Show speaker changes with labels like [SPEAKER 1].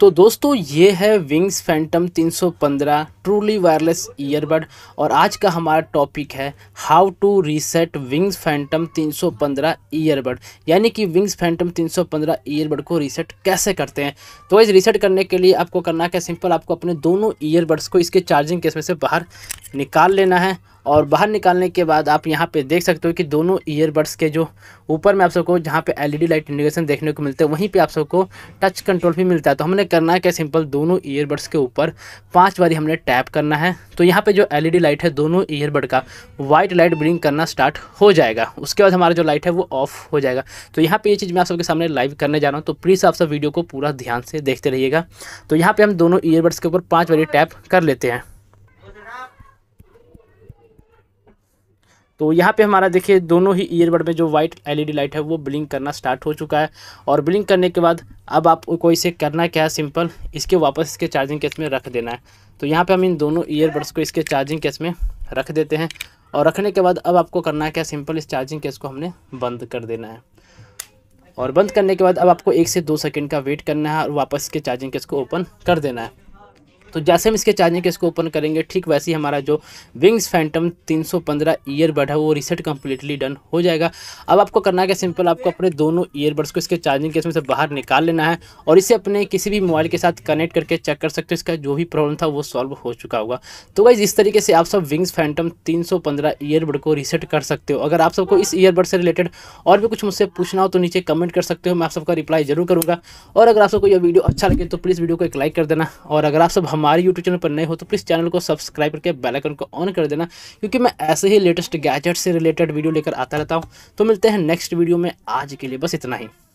[SPEAKER 1] तो दोस्तों ये है Wings Phantom 315 truly wireless earbud और आज का हमारा टॉपिक है how to reset Wings Phantom 315 earbud यानी कि विंग्स फैंटम 315 ईयरबड को रीसेट कैसे करते हैं तो इस रीसेट करने के लिए आपको करना क्या सिंपल आपको अपने दोनों ईयरबड्स को इसके चार्जिंग केस में से बाहर निकाल लेना है और बाहर निकालने के बाद आप यहाँ पे देख सकते हो कि दोनों ईयरबड्स के जो ऊपर में आप सबको जहाँ पे एलईडी लाइट इंडिकेशन देखने को मिलता है वहीं पे आप सबको टच कंट्रोल भी मिलता है तो हमने करना है क्या सिंपल दोनों ईयरबड्स के ऊपर पांच बारी हमने टैप करना है तो यहाँ पे जो एलईडी लाइट e है दोनों ईयरबड का वाइट लाइट ब्रिंग करना स्टार्ट हो जाएगा उसके बाद हमारा जो लाइट है वो ऑफ हो जाएगा तो यहाँ पर ये चीज़ मैं आप सबके सामने लाइव करने जा रहा हूँ तो प्लीज़ आप सब वीडियो को पूरा ध्यान से देखते रहिएगा तो यहाँ पर हम दोनों ईयरबड्स के ऊपर पाँच बारी टैप कर लेते हैं तो यहाँ पे हमारा देखिए दोनों ही ईयरबड में जो वाइट एलईडी लाइट है वो ब्लिंक करना स्टार्ट हो चुका है और ब्लिंक करने के बाद अब आपको इसे करना क्या है सिंपल इसके वापस इसके चार्जिंग केस में रख देना है तो यहाँ पे हम इन दोनों ईयरबड्स को इसके चार्जिंग केस में रख देते हैं और रखने के बाद अब आपको करना है क्या सिंपल इस चार्जिंग केस को हमने बंद कर देना है और बंद करने के बाद अब आपको एक से दो सेकेंड का वेट करना है और वापस इसके चार्जिंग केस को ओपन कर देना है तो जैसे हम इसके चार्जिंग केस को ओपन करेंगे ठीक वैसे ही हमारा जो विंग्स फैंटम 315 ईयरबड है वो रिसेट कम्प्लीटली डन हो जाएगा अब आपको करना क्या सिंपल आपको अपने दोनों ईयरबड्स को इसके चार्जिंग केस में से बाहर निकाल लेना है और इसे अपने किसी भी मोबाइल के साथ कनेक्ट करके चेक कर सकते हो इसका जो भी प्रॉब्लम था वो सॉल्व हो चुका होगा तो वाइज इस तरीके से आप सब विंग्स फैंटम तीन ईयरबड को रिसेट कर सकते हो अगर आप सबको इस ईयरबड से रिलेटेड और भी कुछ मुझसे पूछना हो तो नीचे कमेंट कर सकते हो मैं आप सबका रिप्लाई जरूर करूँगा और अगर आप सबको यह वीडियो अच्छा लगे तो प्लीज़ वीडियो को एक लाइक कर देना और अगर आप सब हम हमारे यूट्यूब चैनल पर नए हो तो प्लीज़ चैनल को सब्सक्राइब करके बेलाइकन को ऑन कर देना क्योंकि मैं ऐसे ही लेटेस्ट गैजेट से रिलेटेड वीडियो लेकर आता रहता हूँ तो मिलते हैं नेक्स्ट वीडियो में आज के लिए बस इतना ही